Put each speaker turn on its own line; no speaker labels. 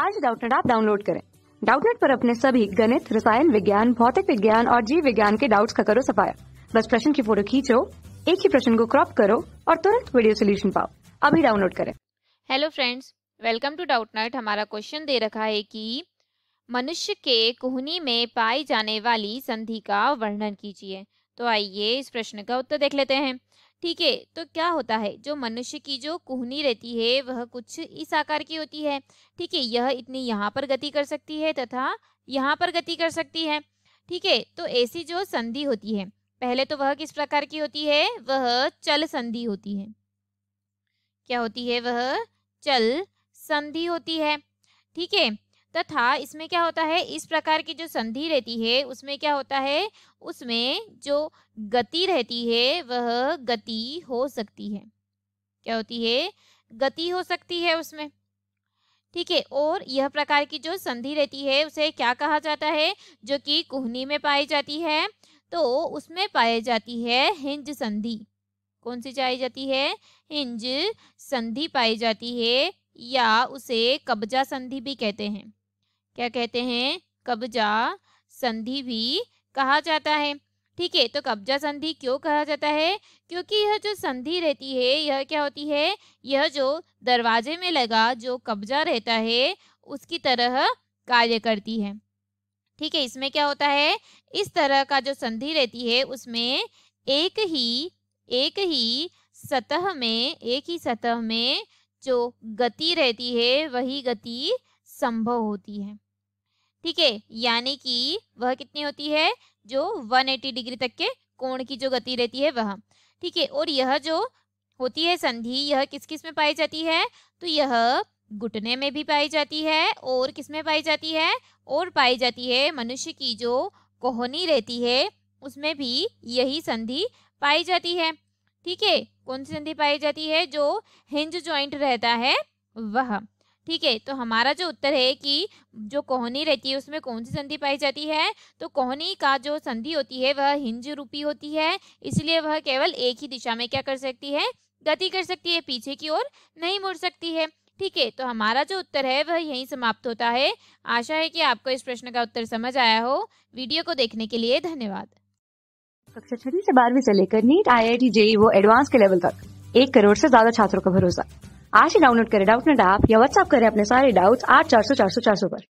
आज डाउटनेट आप डाउनलोड करें डाउटनेट पर अपने सभी गणित रसायन विज्ञान भौतिक विज्ञान और जीव विज्ञान के डाउट्स का करो सफाया बस प्रश्न की फोटो खींचो एक ही प्रश्न को क्रॉप करो और तुरंत वीडियो सोल्यूशन पाओ अभी डाउनलोड करें
hello friends welcome to Doubtnut हमारा क्वेश्चन दे रखा है कि मनुष्य के कोहनी में पाई जाने वाली संधि का वर्णन कीजिए तो आइए इस प्रश्न का उत्तर देख लेते हैं ठीक है तो क्या होता है जो मनुष्य की जो कुहनी रहती है वह कुछ इस आकार की होती है ठीक है यह इतनी यहाँ पर गति कर सकती है तथा यहाँ पर गति कर सकती है ठीक है तो ऐसी जो संधि होती है पहले तो वह किस प्रकार की होती है वह चल संधि होती है क्या होती है वह चल संधि होती है ठीक है तथा इसमें क्या होता है इस प्रकार की जो संधि रहती है उसमें क्या होता है उसमें जो गति रहती है वह गति हो सकती है क्या होती है गति हो सकती है उसमें ठीक है और यह प्रकार की जो संधि रहती है उसे क्या कहा जाता है जो कि कुहनी में पाई जाती है तो उसमें पाई जाती है हिंज संधि कौन सी चाई जाती है हिंज संधि पाई जाती है या उसे कब्जा संधि भी कहते हैं क्या कहते हैं कब्जा संधि भी कहा जाता है ठीक है तो कब्जा संधि क्यों कहा जाता है क्योंकि यह जो संधि रहती है यह क्या होती है यह जो दरवाजे में लगा जो कब्जा रहता है उसकी तरह कार्य करती है ठीक है इसमें क्या होता है इस तरह का जो संधि रहती है उसमें एक ही एक ही सतह में एक ही सतह में जो गति रहती है वही गति संभव होती है ठीक है यानी कि वह कितनी होती है जो 180 डिग्री तक के कोण की जो गति रहती है वह ठीक है और यह जो होती है संधि यह किस किस में पाई जाती है तो यह घुटने में भी पाई जाती है और किस में पाई जाती है और पाई जाती है मनुष्य की जो कोहनी रहती है उसमें भी यही संधि पाई जाती है ठीक है कौन सी संधि पाई जाती है जो हिंज ज्वाइंट रहता है वह ठीक है तो हमारा जो उत्तर है कि जो कोहनी रहती है उसमें कौन सी संधि पाई जाती है तो कोहनी का जो संधि होती है वह हिंज रूपी होती है इसलिए वह केवल एक ही दिशा में क्या कर सकती है गति कर सकती है पीछे की ओर नहीं मुड़ सकती है ठीक है तो हमारा जो उत्तर है वह यहीं समाप्त होता है आशा है कि आपको इस प्रश्न का उत्तर समझ आया हो वीडियो को देखने के लिए धन्यवाद
कक्षा छठी से बारहवीं से लेकर NEET I I T JEE वो एडवांस के लेवल तक एक करोड़ से ज्यादा छात्रों का भरोसा आज ही डाउनलोड करें डाउटनेट डाप या व्हाट्सअप करें अपने सारे डाउट्स आठ चार सौ चार सौ चार सौ पर